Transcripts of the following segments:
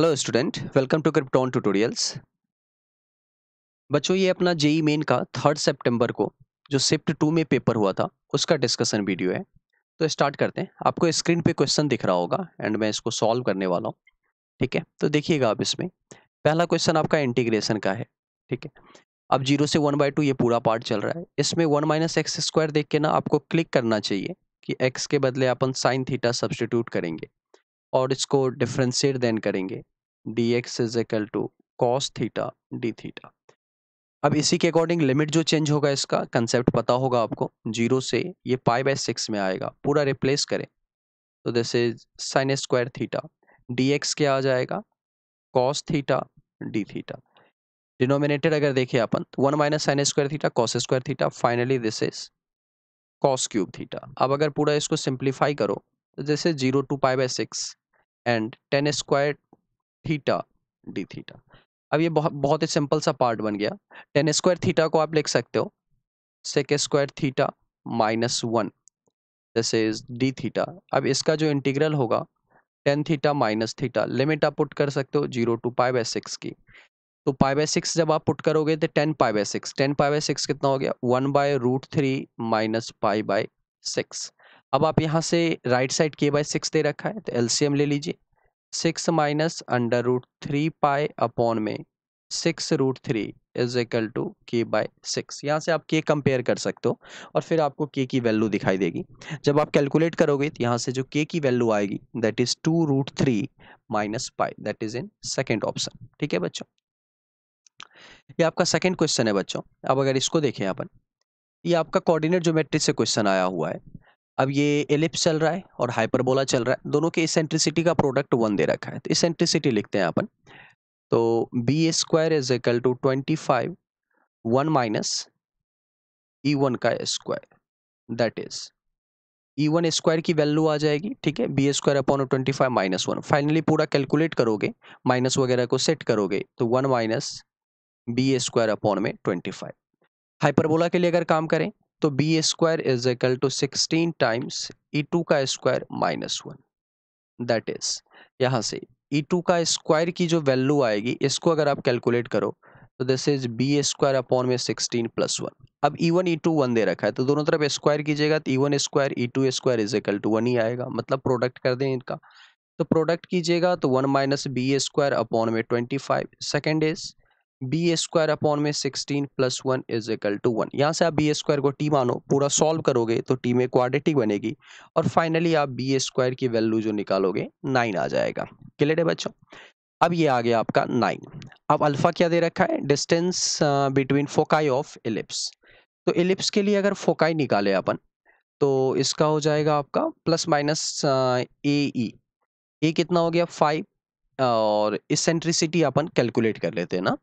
hello student welcome to Krypton tutorials बच्चों ये अपना जेई मेन का थर्ड सितंबर को जो सिप्ट टू में पेपर हुआ था उसका डिस्कशन वीडियो है तो स्टार्ट करते हैं आपको स्क्रीन पे क्वेश्चन दिख रहा होगा एंड मैं इसको सॉल्व करने वाला हूँ ठीक है तो देखिएगा आप इसमें पहला क्वेश्चन आपका इंटीग्रेशन का है ठीक है अब जीरो से वन बाई टू ये पूरा पार्ट चल रहा है इसमें वन माइनस एक्स स्क्वायर देख के ना आपको क्लिक करना चाहिए कि एक्स के बदले अपन साइन थीटा सब्सटीट्यूट करेंगे और इसको डिफ्रेंशिएट देन करेंगे D X is equal to cos theta D theta अब इसी के अकॉर्डिंग लिमिट जो चेंज होगा इसका कंसेप्ट पता होगा आपको जीरो से ये पाई बाय सिक्स में आएगा पूरा रिप्लेस करें तो this is sine square theta D X क्या आ जाएगा cos theta D theta denominated अगर देखें अपन तो one minus sine square theta cos square theta finally this is cos cube theta अब अगर पूरा इसको सिंप्लीफाई करो तो जैसे zero to pi by six and tan square theta D theta अब ये बहुत बहुत ही सिंपल सा पार्ट बन गया टेन स्क्वायर थीटा को आप लिख सकते हो sec square theta minus one this is D theta अब इसका जो इंटीग्रल होगा tan theta minus theta limit आप पुट कर सकते हो zero to pi by six की तो पाई बाय सिक्स जब आप पुट करोगे तो tan pi by six tan pi by six कितना हो गया one by root three minus pi by six अब आप यहाँ से राइट साइड के बाय सिक्स दे रखा है तो एलसीएम ले लीजिए six minus under root three pi upon में six root three is equal to K by six यहाँ से आप के कंपेयर कर सकते हो और फिर आपको के की वैल्यू दिखाई देगी जब आप कैलकुलेट करोगे तो यहाँ से जो के की वैल्यू आएगी that is two root three minus pi that is in second option ठीक है बच्चों ये आपका सेकेंड क्वेश्चन है बच्चों अब अगर इसको देखें अपन ये आपका कोऑर्डिनेट ज्योमेट्री से क्वेश्चन आया हुआ है अब ये एलिप्स चल रहा है और हाइपरबोला चल रहा है दोनों के इसेंट्रिसिटी का प्रोडक्ट वन दे रखा है तो इसेंट्रिसिटी लिखते हैं अपन तो B square is equal to twenty five one minus E one का square that is E one square की वैल्यू आ जाएगी ठीक है B square upon twenty five minus one finally पूरा कैलकुलेट करोगे माइनस वगैरह को सेट करोगे तो one minus B square upon में ट्वेंटी फाइव हाइपरबोला के लिए अगर काम करें तो B square is equal to sixteen times E two का square minus one that is यहाँ से ई e टू का स्क्वायर की जो वैल्यू आएगी इसको अगर आप कैलकुलेट करो तो this is B square upon में सिक्सटीन प्लस वन अब E one E two one दे रखा है तो दोनों तरफ स्क्वायर कीजिएगा तो E one square E two square is equal to one ही आएगा मतलब प्रोडक्ट कर दें इनका तो प्रोडक्ट कीजिएगा तो one minus B square upon में twenty five second is B square upon में sixteen plus one is equal to one यहाँ से आप बी स्क्वायर को टी मानो पूरा सॉल्व करोगे तो टी में क्वाड्रेटिक बनेगी और फाइनली आप बी स्क्वायर की वैल्यू जो निकालोगे नाइन आ जाएगा क्लियर है बच्चों अब ये आ गया आपका नाइन अब अल्फा क्या दे रखा है distance between foci of ellipse तो एलिप्स के लिए अगर फोकाई निकाले अपन तो इसका हो जाएगा आपका प्लस माइनस ए ई ए कितना हो गया फाइव और इसेंट्रिसिटी अपन कैलकुलेट कर लेते हैं ना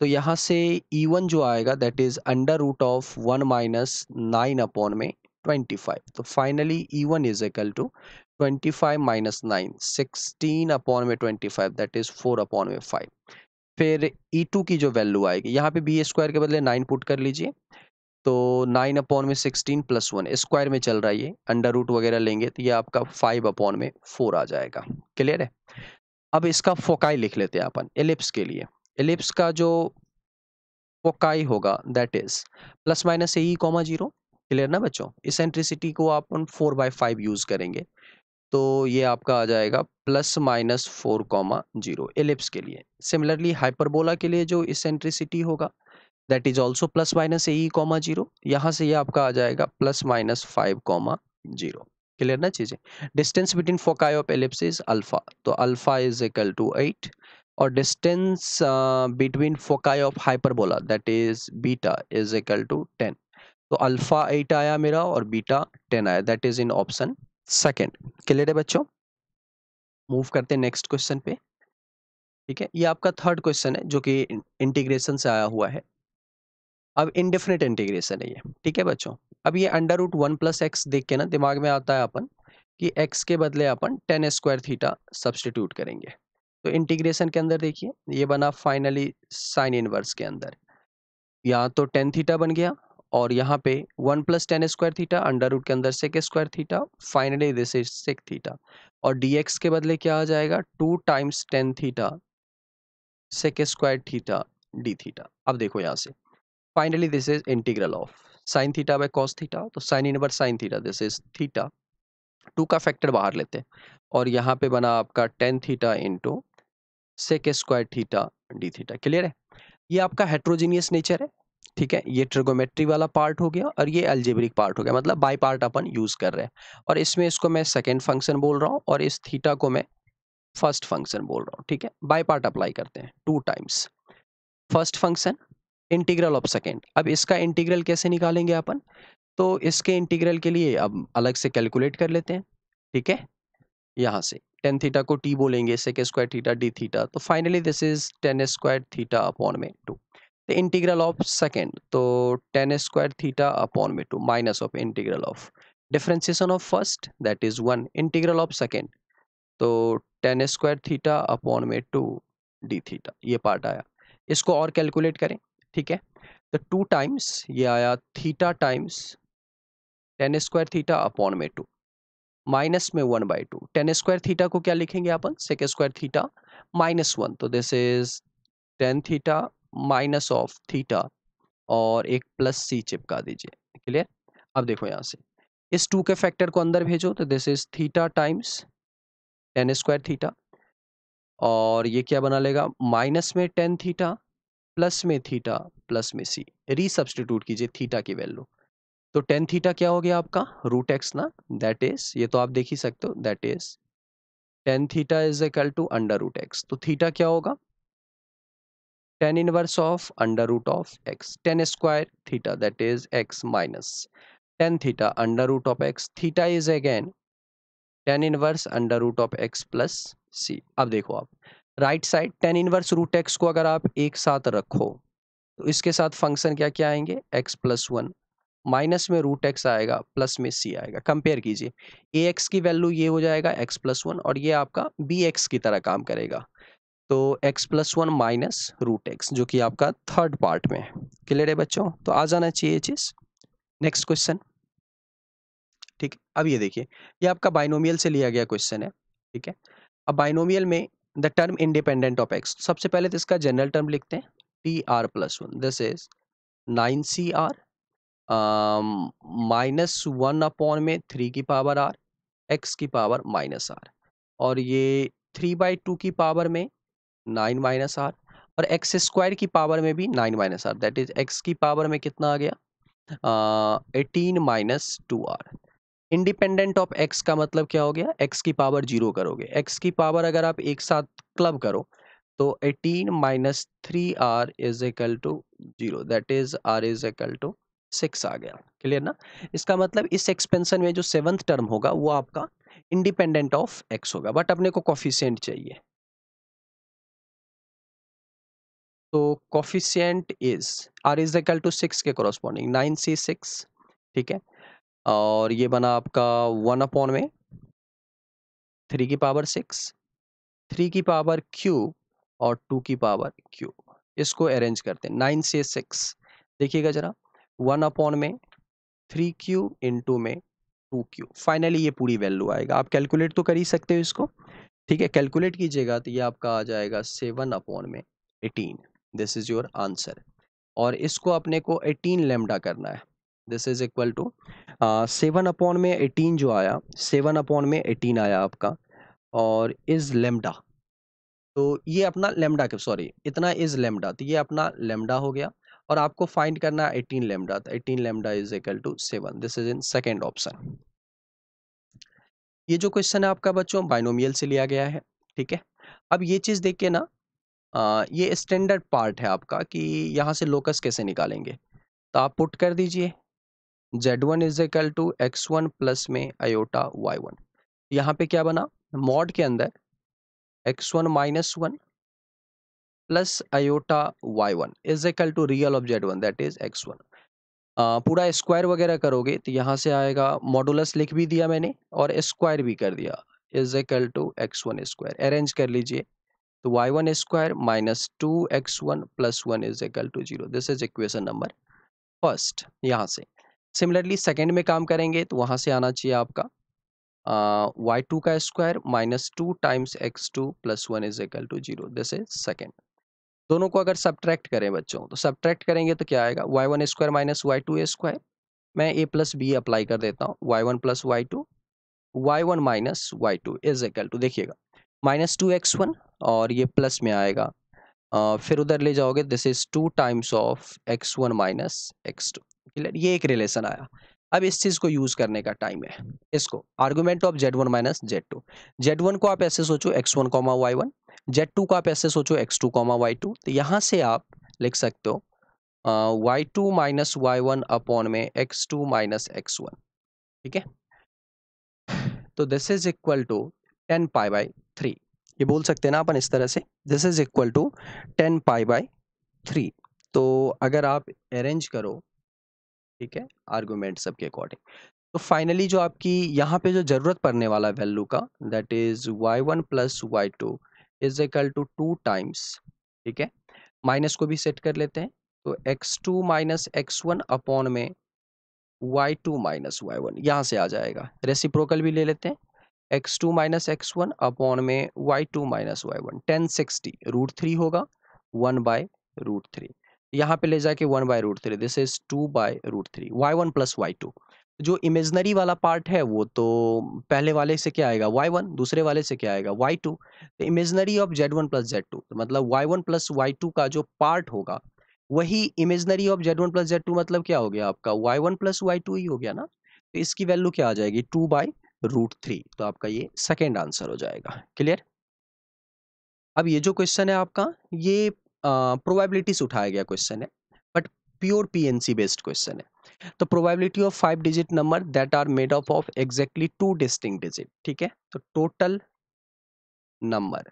तो यहाँ से ई e वन जो आएगा that is under root of one minus nine upon में ट्वेंटी फाइव तो finally E one is equal to twenty five minus nine sixteen upon में twenty five that is four upon में five फिर E e to की जो value आएगी यहाँ पे बी स्क्वायर के बदले नाइन पुट कर लीजिए तो नाइन अपॉन में सिक्सटीन प्लस वन स्क्वायर में चल रहा है ये अंडर रूट वगैरह लेंगे तो ये आपका फाइव अपॉन में फोर आ जाएगा क्लियर है अब इसका फोकाई लिख लेते हैं अपन एलिप्स के लिए एलिप्स का जो फोकाई होगा that is plus minus A comma zero clear ना बच्चों इसेंट्रिसिटी को आप फोर बाई फाइव यूज करेंगे तो ये आपका आ जाएगा plus minus four comma zero ellipse के लिए सिमिलरली हाइपरबोला के लिए जो इसेंट्रिसिटी होगा that is also plus minus A comma zero यहाँ से ये आपका आ जाएगा plus minus five comma zero clear ना चीज़ें distance between foci of ellipse is alpha तो alpha is equal to eight और distance between foci of hyperbola that is beta is equal to ten तो अल्फा एट आया मेरा और beta ten आया that is in option second clear है बच्चों move करते हैं नेक्स्ट क्वेश्चन पे ठीक है ये आपका थर्ड क्वेश्चन है जो कि इंटीग्रेशन से आया हुआ है अब इनडिफिनिट इंटीग्रेशन है ये ठीक है बच्चों अब ये under root one plus X देख के ना दिमाग में आता है अपन कि x के बदले अपन टेन स्क्वायर थीटा सब्सटीट्यूट करेंगे तो इंटीग्रेशन के अंदर देखिए ये बना फाइनली साइन इनवर्स के अंदर यहाँ तो टेन थीटा बन गया और यहाँ पे one plus tan square theta under root के अंदर sec square theta finally this is sec theta और dx के बदले क्या आ जाएगा two times tan theta sec square theta D theta अब देखो यहाँ से finally this is integral of sin theta by cos theta so तो sin inverse sin theta this is theta 2 का फैक्टर बाहर लेते और यहाँ पे बना आपका tan theta into sec square theta D theta clear है ये आपका हेट्रोजीनियस नेचर है ठीक है ये ट्रिगोमेट्री वाला पार्ट हो गया और ये अल्जेब्रिक पार्ट हो गया मतलब बाई पार्ट अपन यूज़ कर रहे हैं और इसमें इसको मैं सेकेंड फंक्शन बोल रहा हूँ और इस थीटा को मैं फर्स्ट फंक्शन बोल रहा हूँ ठीक है बाई पार्ट अप्लाई करते हैं two times first function integral of second अब इसका इंटीग्रल कैसे निकालेंगे अपन तो इसके इंटीग्रल के लिए अब अलग से कैलकुलेट कर लेते हैं ठीक है यहाँ से टेन थीटा को टी बोलेंगे sec square theta D theta तो finally this is tan square theta upon में टू तो इंटीग्रल ऑफ सेकेंड तो टेन स्क्वायर थीटा अपॉन में two minus of integral of differentiation of first that is one integral of second तो tan square theta upon में two D theta ये part आया इसको और कैलकुलेट करें ठीक है तो टू टाइम्स ये आया theta times tan square theta upon में टू माइनस में one by two tan square theta को क्या लिखेंगे अपन sec square theta minus one तो this is tan theta minus of theta और एक प्लस सी चिपका दीजिए क्लियर अब देखो यहाँ से इस टू के फैक्टर को अंदर भेजो तो this is theta times tan square theta और ये क्या बना लेगा माइनस में टेन थीटा प्लस में थीटा प्लस में सी रीसब्सटीट्यूट कीजिए थीटा की वैल्यू तो टेन थीटा क्या हो गया आपका रूट एक्स ना दैट इज ये तो आप देख ही सकते हो that is tan theta is equal to under root x तो थीटा क्या होगा tan inverse of under root of x tan square theta that is x minus tan theta under root of x theta is again tan inverse under root of x plus c अब देखो आप right side tan inverse root x को अगर आप एक साथ रखो तो इसके साथ फंक्शन क्या क्या आएंगे एक्स प्लस वन माइनस में रूट एक्स आएगा प्लस में सी आएगा कंपेयर कीजिए ए एक्स की वैल्यू ये हो जाएगा एक्स प्लस वन और ये आपका बी एक्स की तरह काम करेगा तो x plus one minus root x जो कि आपका थर्ड पार्ट में है क्लियर है बच्चों तो आ जाना चाहिए ये चीज़ नेक्स्ट क्वेश्चन ठीक अब ये देखिए ये आपका बाइनोमियल से लिया गया क्वेश्चन है ठीक है अब बाइनोमियल में the term independent of x सबसे पहले तो इसका जनरल टर्म लिखते हैं t r plus one this is nine c r minus one upon में थ्री की पावर आर एक्स की पावर माइनस आर और ये थ्री बाई टू की पावर में नाइन माइनस आर और एक्स स्क्वायर की पावर में भी nine minus r that is x की पावर में कितना आ गया eighteen minus two r independent of x का मतलब क्या हो गया एक्स की पावर जीरो करोगे एक्स की पावर अगर आप एक साथ क्लब करो तो eighteen minus three r is equal to zero that is r is equal to six आ गया क्लियर ना इसका मतलब इस एक्सपेंशन में जो सेवंथ टर्म होगा वो आपका इंडिपेंडेंट ऑफ एक्स होगा बट अपने को कॉफिशियंट चाहिए तो coefficient is r is equal to six के कॉरस्पॉन्डिंग नाइन सी सिक्स ठीक है और ये बना आपका वन अपॉन में थ्री की पावर सिक्स थ्री की पावर क्यू और टू की पावर क्यू इसको अरेंज करते हैं नाइन से सिक्स देखिएगा जरा वन अपॉन में थ्री क्यू इंटू में टू क्यू फाइनली ये पूरी वैल्यू आएगा आप कैलकुलेट तो कर ही सकते हो इसको ठीक है कैलकुलेट कीजिएगा तो ये आपका आ जाएगा सेवन अपॉन में eighteen this is your answer और इसको अपने को एटीन लेमडा करना है this is equal to seven upon में एटीन जो आया सेवन अपॉन में एटीन आया आपका और इज लेमडा तो ये अपना लेमडा के सॉरी इतना इज लेमडा तो ये अपना लेमडा हो गया और आपको फाइंड करना है एटीन लेमडा तो eighteen lambda is equal to seven this is in second option ये जो क्वेश्चन है आपका बच्चों बाइनोमियल से लिया गया है ठीक है अब ये चीज़ देख के ना आ, ये स्टैंडर्ड पार्ट है आपका कि यहाँ से लोकस कैसे निकालेंगे तो आप पुट कर दीजिए z one is equal to x one plus में आयोटा वाई वन यहाँ पे क्या बना मॉड के अंदर x one minus one plus iota y one is equal to real of z one that is x one पूरा square वगैरह करोगे तो यहाँ से आएगा मॉडुलस लिख भी दिया मैंने और स्क्वायर भी कर दिया is equal to x one square arrange कर लीजिए तो y one square minus two x one plus one is equal to zero this is equation number first यहाँ से सिमिलरली सेकेंड में काम करेंगे तो वहाँ से आना चाहिए आपका वाई टू का square minus two times x two plus one is equal to zero this is second दोनों को अगर सब्ट्रैक्ट करें बच्चों तो सब्ट्रैक्ट करेंगे तो क्या आएगा y one square minus y two square मैं ए प्लस बी अप्लाई कर देता हूँ y one plus y two y one minus y two is equal to देखिएगा माइनस टू एक्स वन और ये प्लस में आएगा आ, फिर उधर ले जाओगे this is two times of x one minus x two ये एक रिलेशन आया अब इस चीज़ को यूज़ करने का टाइम है इसको argument of z one minus z two z one को आप ऐसे सोचो x one comma y one z two को आप ऐसे सोचो x two comma y two तो यहाँ से आप लिख सकते हो y two minus y one upon में x two minus x one ठीक है तो this is equal to tan pi by three ये बोल सकते हैं ना अपन इस तरह से this is equal to tan pi by three तो अगर आप अरेंज करो ठीक है आर्गूमेंट सबके अकॉर्डिंग तो फाइनली जो आपकी यहाँ पे जो ज़रूरत पड़ने वाला वैल्यू का that is y one plus y two is equal to two times ठीक है माइनस को भी सेट कर लेते हैं तो x two minus x one upon में y two minus y one यहाँ से आ जाएगा रेसिप्रोकल भी ले लेते हैं x two minus x one upon में y two minus y one tan sixty root three होगा वन बाय रूट थ्री यहाँ पे ले जाके one by root three this is two by root three y one plus y two जो imaginary वाला part है वो तो पहले वाले से क्या आएगा वाई वन दूसरे वाले से क्या आएगा वाई टू तो imaginary of z one plus z two मतलब y one plus y two का जो पार्ट होगा वही imaginary of z one plus z two मतलब क्या हो गया आपका y one plus y two ही हो गया ना तो इसकी वैल्यू क्या आ जाएगी टू बाय रूट थ्री तो आपका ये सेकेंड आंसर हो जाएगा क्लियर अब ये जो क्वेश्चन है आपका ये प्रोबेबिलिटीज उठाया गया क्वेश्चन है but pure PNC based question है तो probability of five digit number that are made up of exactly two distinct digit ठीक है तो टोटल नंबर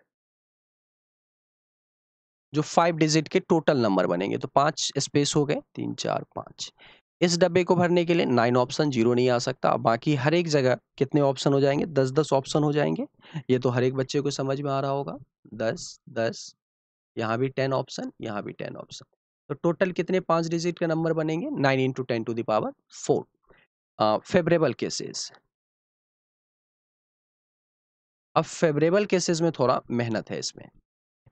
जो फाइव डिजिट के टोटल नंबर बनेंगे तो पांच स्पेस हो गए तीन चार पांच इस डब्बे को भरने के लिए नाइन ऑप्शन जीरो नहीं आ सकता बाकी हर एक जगह कितने ऑप्शन हो जाएंगे दस दस ऑप्शन हो जाएंगे ये तो हर एक बच्चे को समझ में आ रहा होगा दस दस यहाँ भी टेन ऑप्शन यहाँ भी टेन ऑप्शन तो टोटल कितने पांच डिजिट का नंबर बनेंगे nine into ten to the power four favourable cases अब फेवरेबल केसेस में थोड़ा मेहनत है इसमें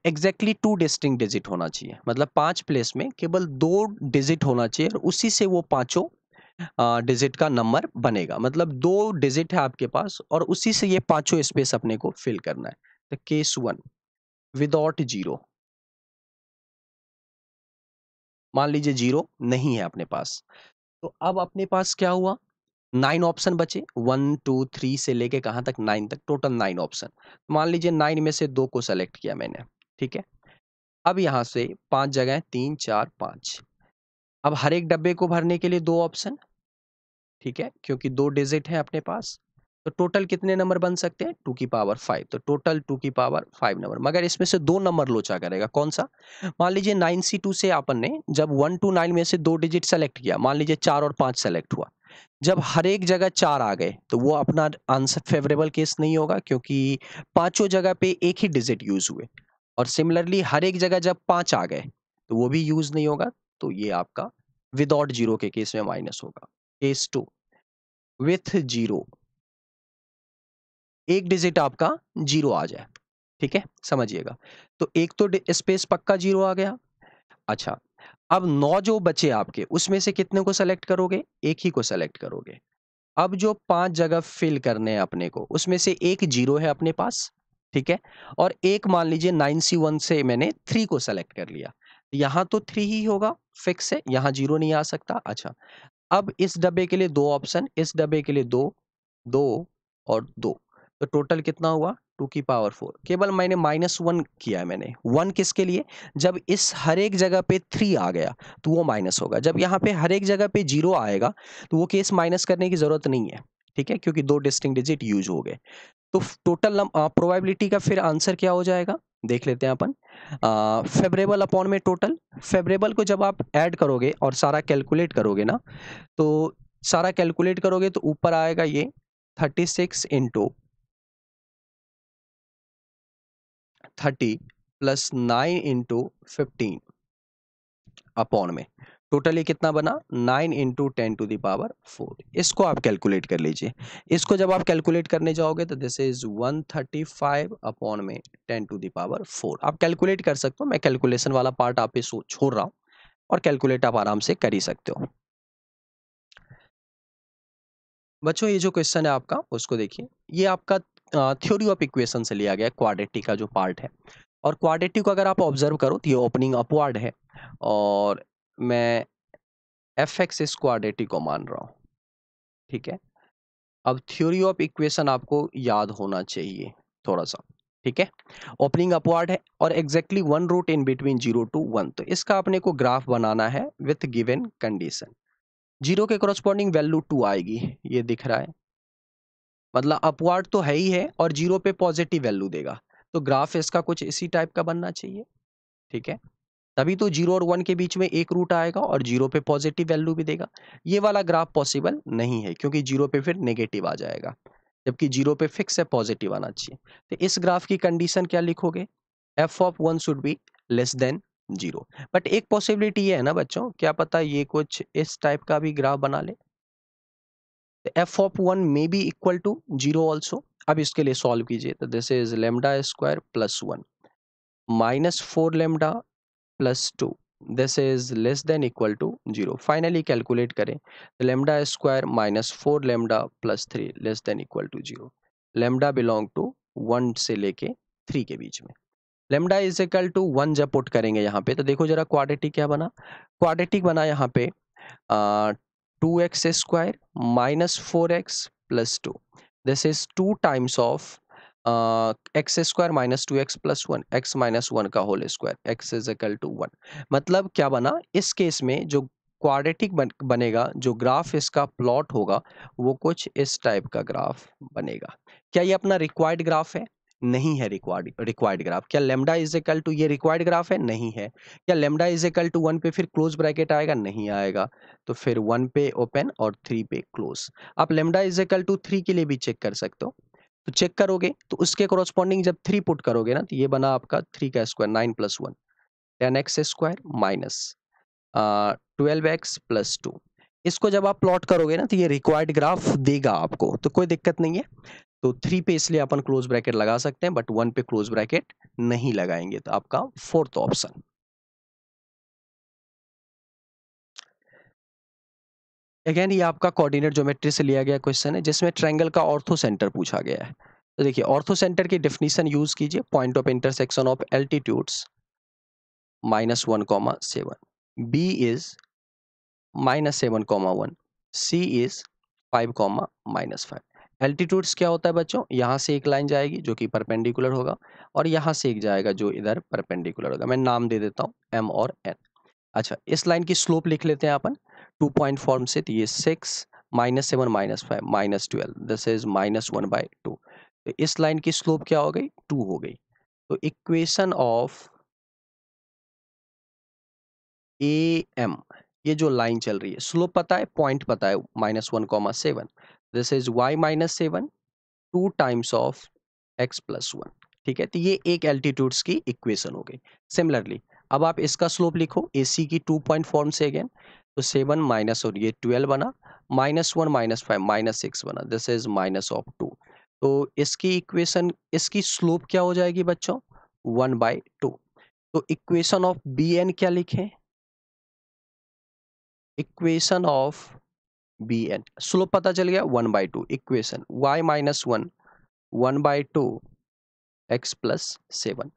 एग्जैक्टली टू डिस्टिंग डिजिट होना चाहिए मतलब पांच प्लेस में केवल दो डिजिट होना चाहिए और उसी से वो पांचों डिजिट का नंबर बनेगा मतलब दो डिजिट है आपके पास और उसी से ये पांचों स्पेस अपने को फिल करना है तो केस वन विदाउट जीरो मान लीजिए जीरो नहीं है अपने पास तो अब अपने पास क्या हुआ नाइन ऑप्शन बचे वन टू थ्री से लेके कहाँ तक नाइन तक टोटल नाइन ऑप्शन मान लीजिए नाइन में से दो को सेलेक्ट किया मैंने ठीक है अब यहाँ से पांच जगह है तीन चार पाँच अब हर एक डब्बे को भरने के लिए दो ऑप्शन ठीक है क्योंकि दो डिजिट है अपने पास तो टोटल कितने नंबर बन सकते हैं टू की पावर फाइव तो टोटल टू की पावर फाइव नंबर मगर इसमें से दो नंबर लोचा करेगा कौन सा मान लीजिए नाइन सी टू से अपन ने जब वन टू नाइन में से दो डिजिट सेलेक्ट किया मान लीजिए चार और पांच सेलेक्ट हुआ जब हर एक जगह चार आ गए तो वो अपना आंसर फेवरेबल केस नहीं होगा क्योंकि पांचों जगह पे एक ही डिजिट यूज हुए और सिमिलरली हर एक जगह जब पांच आ गए तो वो भी यूज नहीं होगा तो ये आपका विदाउट जीरो के केस में माइनस होगा केस टू विथ जीरो एक डिजिट आपका जीरो आ जाए ठीक है समझिएगा तो एक तो स्पेस पक्का जीरो आ गया अच्छा अब नौ जो बचे आपके उसमें से कितने को सेलेक्ट करोगे एक ही को सेलेक्ट करोगे अब जो पांच जगह फिल करने हैं अपने को उसमें से एक जीरो है अपने पास ठीक है और एक मान लीजिए नाइन सी वन से मैंने थ्री को सेलेक्ट कर लिया यहां तो थ्री ही होगा फिक्स है यहां जीरो नहीं आ सकता अच्छा अब इस डब्बे के लिए दो ऑप्शन इस डब्बे के लिए दो दो और दो तो टोटल कितना हुआ टू की पावर फोर केवल मैंने माइनस वन किया है मैंने वन किसके लिए जब इस हर एक जगह पे थ्री आ गया तो वो माइनस होगा जब यहाँ पे हर एक जगह पे जीरो आएगा तो वो केस माइनस करने की ज़रूरत नहीं है ठीक है क्योंकि दो डिस्टिंग डिजिट यूज हो गए तो टोटल प्रोबेबिलिटी का फिर आंसर क्या हो जाएगा देख लेते हैं अपन फेवरेबल अपॉन में टोटल फेवरेबल को जब आप ऐड करोगे और सारा कैलकुलेट करोगे ना तो सारा कैलकुलेट करोगे तो ऊपर आएगा ये thirty six into thirty plus nine into fifteen upon में टोटल ये कितना बना nine into ten to the power four इसको आप कैलकुलेट कर लीजिए इसको जब आप कैलकुलेट करने जाओगे तो this is one thirty five upon में टेन टू दावर फोर आप कैलकुलेट कर सकते हो मैं कैलकुलेशन वाला पार्ट आप पे छोड़ रहा हूँ और कैलकुलेट आप आराम से कर ही सकते हो बच्चों ये जो क्वेश्चन है आपका उसको देखिए ये आपका थ्योरी ऑफ इक्वेशन से लिया गया क्वाडिटी का जो पार्ट है और क्वाडिटी को अगर आप ऑब्जर्व करो तो ये ओपनिंग अपवर्ड है और मैं एफ एक्स इस क्वाड्रेटिक को मान रहा हूँ ठीक है अब थ्योरी ऑफ इक्वेशन आपको याद होना चाहिए थोड़ा सा ठीक है ओपनिंग अपवर्ड है और exactly one root in between zero to one तो इसका अपने को ग्राफ बनाना है विथ गिवेन कंडीशन जीरो के कॉरस्पॉन्डिंग वैल्यू टू आएगी ये दिख रहा है मतलब अपवर्ड तो है ही है और जीरो पे पॉजिटिव वैल्यू देगा तो ग्राफ इसका कुछ इसी टाइप का बनना चाहिए ठीक है तभी तो जीरो और वन के बीच में एक रूट आएगा और जीरो पे पॉजिटिव वैल्यू भी देगा ये वाला ग्राफ पॉसिबल नहीं है क्योंकि जीरो पे फिर नेगेटिव आ जाएगा जबकि जीरो पे फिक्स है पॉजिटिव आना चाहिए तो इस ग्राफ की कंडीशन क्या लिखोगे f of one should be less than zero but एक पॉसिबिलिटी ये है ना बच्चों क्या पता ये कुछ इस टाइप का भी ग्राफ बना ले f of one may be equal to zero also अब इसके लिए सॉल्व कीजिए तो this is lambda square plus one minus four lambda plus two this is less than equal to zero finally calculate करें तो lambda square minus four lambda plus three less than equal to zero lambda belong to one से लेके three के बीच में lambda is equal to one जब put करेंगे यहाँ पे तो देखो जरा क्वाड्रेटिक क्या बना क्वाड्रेटिक बना यहाँ पे two x square minus four x plus two this is two times of x square minus two x plus one x minus one का whole square x is equal to one मतलब क्या बना इस case में जो quadratic बन, बनेगा जो ग्राफ इसका प्लॉट होगा वो कुछ इस टाइप का ग्राफ बनेगा क्या ये अपना रिक्वायर्ड ग्राफ है नहीं है रिक्वायर्ड रिक्वायर्ड ग्राफ क्या लेमडा इज एकल टू ये रिक्वायर्ड ग्राफ है नहीं है क्या lambda is equal to one पे फिर क्लोज ब्रैकेट आएगा नहीं आएगा तो फिर वन पे ओपन और थ्री पे क्लोज आप lambda is equal to three के लिए भी चेक कर सकते हो तो चेक करोगे तो उसके कॉरस्पॉन्डिंग जब थ्री पुट करोगे ना तो ये बना आपका थ्री का square nine plus one ten x square minus twelve x plus two इसको जब आप प्लॉट करोगे ना तो ये रिक्वायर्ड ग्राफ देगा आपको तो कोई दिक्कत नहीं है तो थ्री पे इसलिए अपन क्लोज ब्रैकेट लगा सकते हैं बट वन पे क्लोज ब्रैकेट नहीं लगाएंगे तो आपका फोर्थ ऑप्शन अगेन ये आपका कोऑर्डिनेट ज्योमेट्री से लिया गया क्वेश्चन है जिसमें ट्रायंगल का ऑर्थो सेंटर पूछा गया है तो देखिए ऑर्थो सेंटर की डेफिनेशन यूज कीजिए point of intersection of altitudes minus one comma seven b is minus seven comma one c is five comma minus five altitudes क्या होता है बच्चों यहाँ से एक लाइन जाएगी जो कि परपेंडिकुलर होगा और यहाँ से एक जाएगा जो इधर परपेंडिकुलर होगा मैं नाम दे देता हूँ एम और एन अच्छा इस लाइन की स्लोप लिख लेते हैं अपन टू पॉइंट फॉर्म से तो ये six minus seven minus five minus twelve this is minus one by two तो इस लाइन की स्लोप क्या हो गई टू हो गई तो इक्वेशन ऑफ ए एम ये जो लाइन चल रही है स्लोप पता है पॉइंट पता है minus one comma seven this is y minus seven two times of x plus one ठीक है तो ये एक एल्टीट्यूड्स की इक्वेशन हो गई सिमिलरली अब आप इसका स्लोप लिखो ए सी की टू पॉइंट फॉर्म से अगेन तो सेवन माइनस और ये ट्वेल्व बना minus one minus five minus six बना this is minus of two तो इसकी इक्वेशन इसकी स्लोप क्या हो जाएगी बच्चों वन बाई टू तो इक्वेशन ऑफ बी एन क्या लिखें equation of B N slope पता चल गया one by two equation Y minus one one by two x plus seven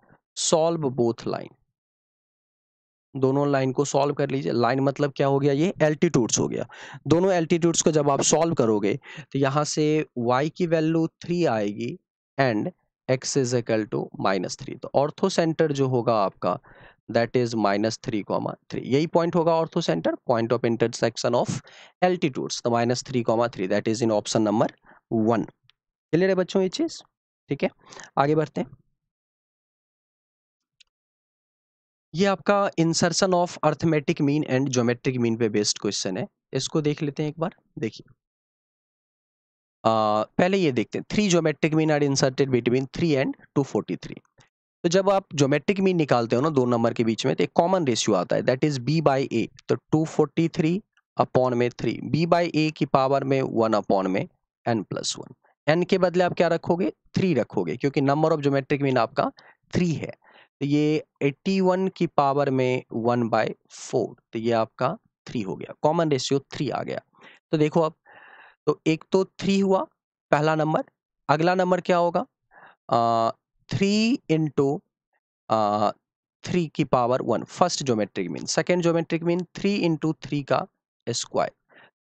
solve both line दोनों लाइन को सॉल्व कर लीजिए लाइन मतलब क्या हो गया ये एल्टीट्यूड्स हो गया दोनों एल्टीट्यूड्स को जब आप सॉल्व करोगे तो यहाँ से y की वैल्यू थ्री आएगी and x is equal to minus three तो ऑर्थो सेंटर जो होगा आपका that is minus three comma three यही पॉइंट होगा orthocentre point of intersection of altitudes तो minus three comma three that is in option number one clear है बच्चों ये चीज ठीक है आगे बढ़ते हैं ये आपका insertion of arithmetic mean and geometric mean पे बेस्ड क्वेश्चन है इसको देख लेते हैं एक बार देखिए पहले ये देखते हैं three geometric mean are inserted between three and two forty three तो जब आप जोमेट्रिक मीन निकालते हो ना दो नंबर के बीच में तो एक कॉमन रेशियो आता है that is B by A तो टू फोर्टी थ्री अपॉन में थ्री बी बाई ए की पावर में वन अपॉन में एन प्लस वन एन के बदले आप क्या रखोगे थ्री रखोगे क्योंकि नंबर ऑफ जोमेट्रिक मीन आपका थ्री है तो ये एट्टी वन की पावर में वन बाय फोर तो ये आपका थ्री हो गया कॉमन रेशियो थ्री आ गया तो देखो अब तो एक तो थ्री हुआ पहला नंबर अगला नंबर क्या होगा थ्री इंटू थ्री की power one first geometric mean second geometric mean three into three का square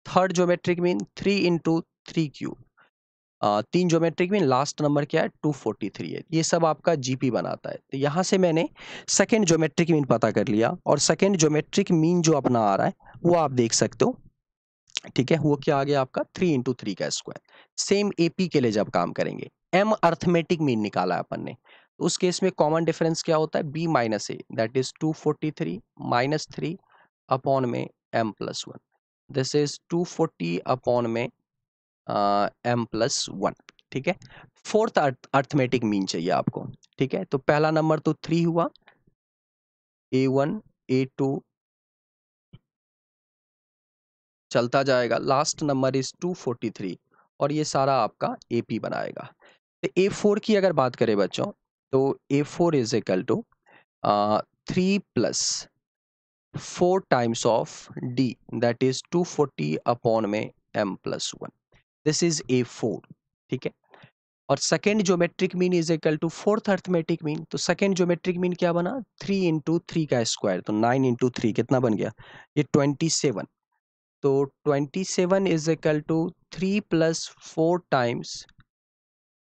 third geometric mean three into three cube तीन ज्योमेट्रिक मीन लास्ट नंबर क्या है टू फोर्टी थ्री है ये सब आपका जीपी बनाता है तो यहाँ से मैंने सेकेंड ज्योमेट्रिक मीन पता कर लिया और सेकेंड ज्योमेट्रिक मीन जो अपना आ रहा है वो आप देख सकते हो ठीक है वो क्या आ गया आपका थ्री इंटू थ्री का स्क्वायर सेम एपी के लिए जब काम करेंगे एम अर्थमेटिक मीन निकाला है अपन ने तो उस केस में कॉमन डिफरेंस क्या होता है B minus A that is two forty three minus three upon में M plus one this is two forty upon में एम प्लस वन ठीक है फोर्थ अर्थमेटिक मीन चाहिए आपको ठीक है तो पहला नंबर तो थ्री हुआ ए वन ए टू चलता जाएगा last number is two forty three और ये सारा आपका ए पी बनाएगा तो ए फोर की अगर बात करें बच्चों तो A four is equal to three plus four times of D that is two forty upon में M plus one this is A four ठीक है और second geometric mean is equal to fourth arithmetic mean तो second geometric mean क्या बना three into three का square तो nine into three कितना बन गया ये ट्वेंटी सेवन तो twenty seven is equal to three plus four times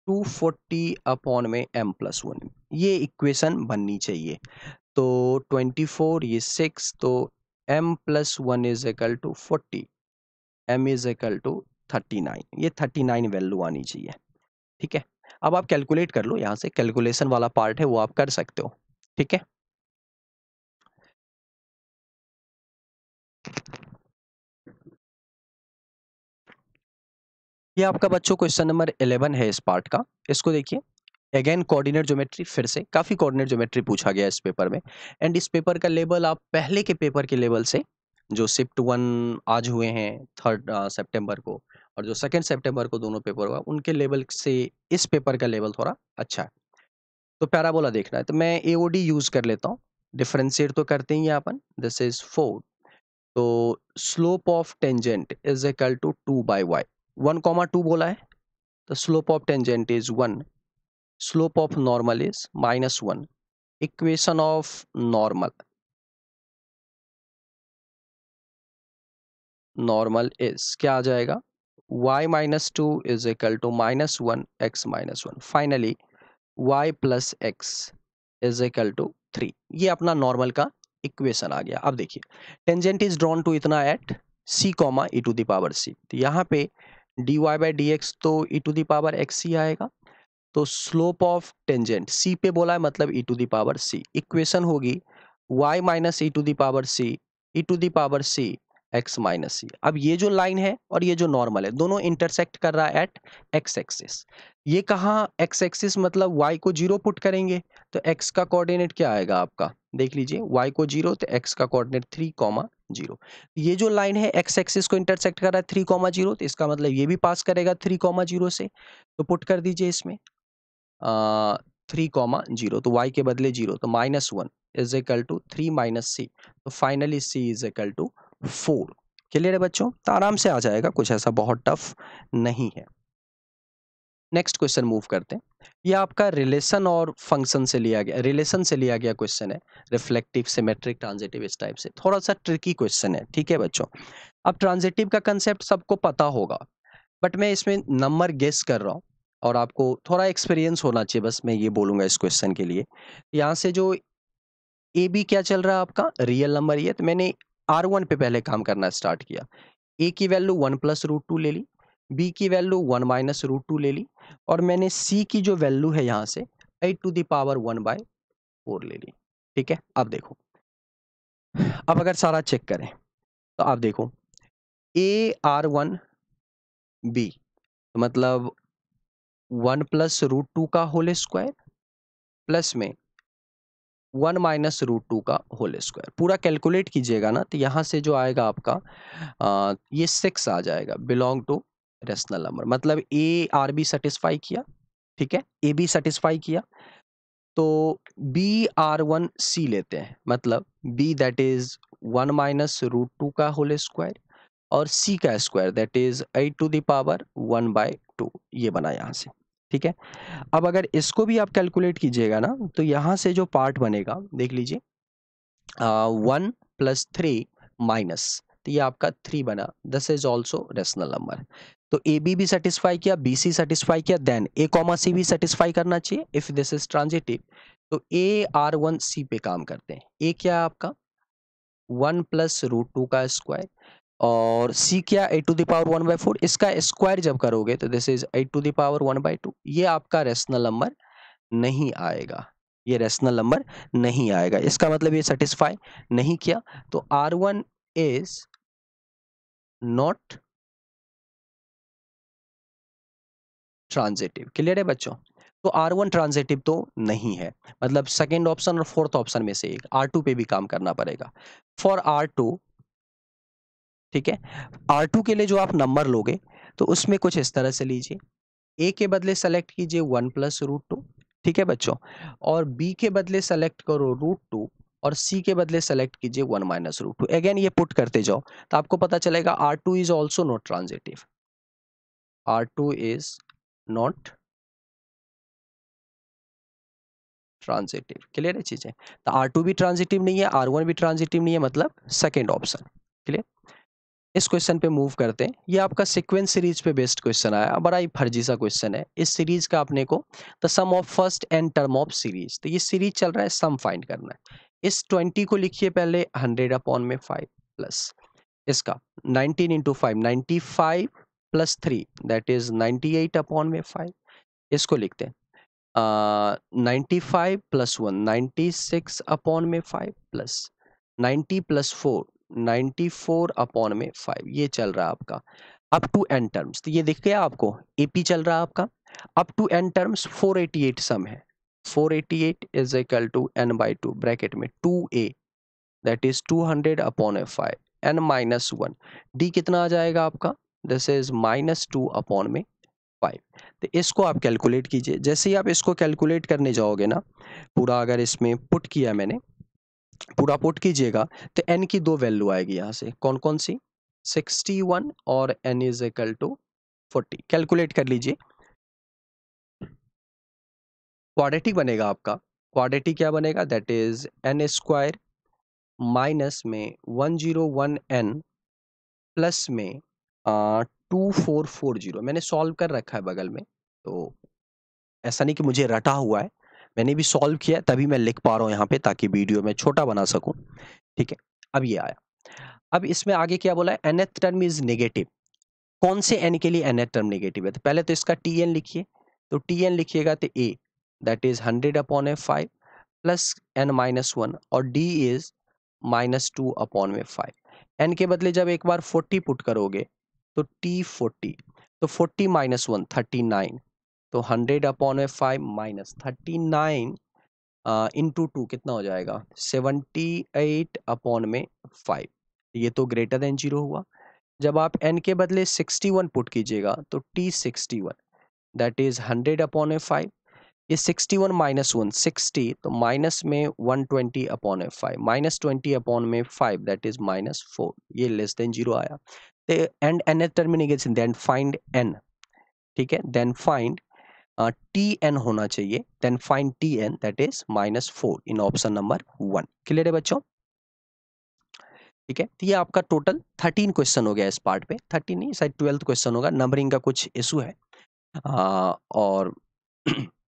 two forty upon में एम प्लस वन ये इक्वेशन बननी चाहिए तो ट्वेंटी फोर ये सिक्स तो M plus one is equal to forty M is equal to thirty nine ये thirty nine value आनी चाहिए ठीक है अब आप कैलकुलेट कर लो यहाँ से कैलकुलेशन वाला पार्ट है वो आप कर सकते हो ठीक है ये आपका बच्चों क्वेश्चन नंबर इलेवन है इस पार्ट का इसको देखिए अगेन कोऑर्डिनेट ज्योमेट्री फिर से काफ़ी कोऑर्डिनेट ज्योमेट्री पूछा गया इस पेपर में एंड इस पेपर का लेवल आप पहले के पेपर के लेवल से जो शिफ्ट वन आज हुए हैं थर्ड सेप्टेम्बर uh, को और जो सेकेंड सेप्टेम्बर को दोनों पेपर हुआ उनके लेवल से इस पेपर का लेवल थोड़ा अच्छा है तो पैराबोला देखना है तो मैं ए यूज़ कर लेता हूँ डिफ्रेंशिएट तो करते ही अपन दिस इज़ फोर तो slope of tangent is equal to two by Y one comma two बोला है तो slope of tangent is one slope of normal is minus one equation of normal normal is क्या आ जाएगा y minus two is equal to minus one x minus one finally y plus X is equal to three ये अपना normal का equation आ गया अब देखिए टेंजेंट इज ड्रॉन टू इतना at C comma E to the power C यहाँ पे D Y by D X तो E to the power X ही आएगा तो स्लोप ऑफ टेंजेंट सी पे बोला है मतलब E to the power C equation होगी Y minus E to the power C E to the power C X minus C अब ये जो लाइन है और ये जो नॉर्मल है दोनों इंटरसेक्ट कर रहा है एट एक्स एक्सिस ये कहा एक्स एक्सिस मतलब वाई को जीरो पुट करेंगे तो एक्स का कोऑर्डिनेट क्या आएगा आपका देख लीजिए वाई को जीरो तो एक्स का कोऑर्डिनेट थ्री कॉमा जीरो ये जो लाइन है एक्स एक्सिस को इंटरसेक्ट कर रहा है थ्री कॉमा जीरो तो इसका मतलब ये भी पास करेगा थ्री कॉमा जीरो से तो पुट कर दीजिए इसमें थ्री कॉमा जीरो तो वाई के बदले जीरो तो minus one is equal to three minus C तो finally C is equal to four clear है बच्चों तो आराम से आ जाएगा कुछ ऐसा बहुत टफ नहीं है नेक्स्ट क्वेश्चन मूव करते हैं ये आपका रिलेशन और फंक्शन से लिया गया रिलेशन से लिया गया क्वेश्चन है रिफ्लेक्टिव सिमेट्रिक ट्रांजिटिव इस टाइप से थोड़ा सा ट्रिकी क्वेश्चन है ठीक है बच्चों अब ट्रांजिटिव का कंसेप्ट सबको पता होगा बट मैं इसमें नंबर गेस कर रहा हूँ और आपको थोड़ा एक्सपीरियंस होना चाहिए बस मैं ये बोलूंगा इस क्वेश्चन के लिए यहाँ से जो ए बी क्या चल रहा है आपका रियल नंबर ये तो मैंने आर वन पे पहले काम करना स्टार्ट किया ए की value one plus root two ले ली बी की value one minus root two ले ली और मैंने सी की जो वैल्यू है यहाँ से at two the power one by four ले ली ठीक है अब देखो अब अगर सारा चेक करें तो आप देखो ए आर वन बी मतलब वन प्लस रूट टू का होल स्क्वायर प्लस में वन माइनस रूट टू का होल स्क्वायर पूरा कैलकुलेट कीजिएगा ना तो यहाँ से जो आएगा आपका आ, ये सिक्स आ जाएगा बिलोंग टू रेशनल नंबर मतलब ए आर बी सेटिस्फाई किया ठीक है ए बी सेटिस्फाई किया तो बी आर वन सी लेते हैं मतलब B that is one minus root two का होल स्क्वायर और सी का square that is at two the power one by two ये बना यहाँ से ठीक है अब अगर इसको भी आप कैलकुलेट कीजिएगा ना तो यहाँ से जो पार्ट बनेगा देख लीजिए वन प्लस थ्री माइनस तो ये आपका थ्री बना this is also rational number तो ए बी भी सेटिस्फाई किया बी सी सेटिस्फाई किया देन ए कॉमा सी भी सेटिस्फाई करना चाहिए इफ दिस इज ट्रांजिटिव तो ए आर वन सी पे काम करते हैं ए क्या है आपका वन प्लस रूट टू का स्क्वायर और सी क्या A two the power one by four इसका स्क्वायर जब करोगे तो this is A two the power one by two ये आपका रेशनल नंबर नहीं आएगा ये रेशनल नंबर नहीं आएगा इसका मतलब ये सेटिस्फाई नहीं किया तो R one is not transitive clear है बच्चों तो आर वन ट्रांजेटिव तो नहीं है मतलब सेकेंड ऑप्शन और फोर्थ ऑप्शन में से एक आर टू पे भी काम करना पड़ेगा फॉर आर टू ठीक है आर टू के लिए जो आप नंबर लोगे तो उसमें कुछ इस तरह से लीजिए ए के बदले सेलेक्ट कीजिए वन प्लस रूट टू ठीक है बच्चों और बी के बदले सेलेक्ट करो रूट टू और सी के बदले सेलेक्ट कीजिए one minus root two again ये पुट करते जाओ तो आपको पता चलेगा R two is also not transitive R two is not transitive clear है चीजें तो आर टू भी ट्रांजिटिव नहीं है आर वन भी ट्रांजिटिव नहीं है मतलब सेकेंड ऑप्शन क्लियर इस क्वेश्चन पे मूव करते हैं ये आपका सीक्वेंस सीरीज पे बेस्ड क्वेश्चन आया बड़ा ही फर्जी सा क्वेश्चन है इस सीरीज का अपने को the sum of first and term of series तो ये सीरीज चल रहा है सम फाइंड करना है इस 20 को लिखिए पहले 100 अपॉन में 5 प्लस इसका 19 into five ninety five plus three that is ninety eight upon में फाइव इसको लिखते हैं ninety five plus one ninety six upon में five plus ninety plus four ninety four upon में फाइव ये चल रहा है आपका अप टू एन टर्म्स तो ये दिख गया आपको ए पी चल रहा है आपका up to N terms four eighty eight sum है four eighty eight is equal to N by two bracket में two A that is two hundred upon A five N minus one D कितना आ जाएगा आपका this is minus two upon में five तो इसको आप कैलकुलेट कीजिए जैसे ही आप इसको कैलकुलेट करने जाओगे ना पूरा अगर इसमें पुट किया मैंने पूरा पुट कीजिएगा तो एन की दो वैल्यू आएगी यहाँ से कौन कौन सी सिक्सटी वन और N is equal to forty calculate कर लीजिए क्वाड्रेटिक बनेगा आपका क्वाड्रेटिक क्या बनेगा that is N square minus में one zero one N plus में टू फोर फोर जीरो मैंने सॉल्व कर रखा है बगल में तो ऐसा नहीं कि मुझे रटा हुआ है मैंने भी सॉल्व किया तभी मैं लिख पा रहा हूँ यहाँ पे ताकि वीडियो में छोटा बना सकूँ ठीक है अब ये आया अब इसमें आगे क्या बोला है एनएथ टर्म इज नेगेटिव कौन से एन के लिए एनएथ टर्म नेगेटिव है तो पहले तो इसका टी एन लिखिए तो टी एन लिखिएगा तो A that is hundred upon A five plus N minus one और D is minus two upon में फाइव एन के बदले जब एक बार फोर्टी पुट करोगे तो टी फोर्टी तो forty minus one thirty nine तो हंड्रेड अपॉन में five minus thirty nine into two कितना हो जाएगा सेवनटी एट अपॉन में फाइव ये तो ग्रेटर देन जीरो हुआ जब आप n के बदले सिक्सटी वन पुट कीजिएगा तो T sixty one that is hundred upon A five ये sixty one minus one sixty तो माइनस में one twenty upon A five minus twenty upon में five that is minus four ये less than zero आया and N H termination then find N ठीक है then find T N होना चाहिए then find T N that is minus four in option number one clear है बच्चों ठीक है तो ये आपका टोटल थर्टीन क्वेश्चन हो गया इस पार्ट पे थर्टीन नहीं शायद ट्वेल्थ क्वेश्चन होगा नंबरिंग का कुछ इशू है आ, और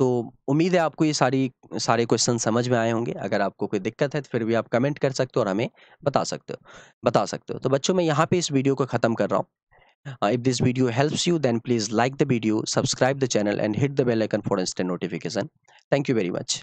तो उम्मीद है आपको ये सारी सारे क्वेश्चन समझ में आए होंगे अगर आपको कोई दिक्कत है तो फिर भी आप कमेंट कर सकते हो और हमें बता सकते हो बता सकते हो तो बच्चों मैं यहाँ पे इस वीडियो को ख़त्म कर रहा हूँ if this video helps you then please like the video subscribe the channel and hit the bell icon for instant notification thank you very much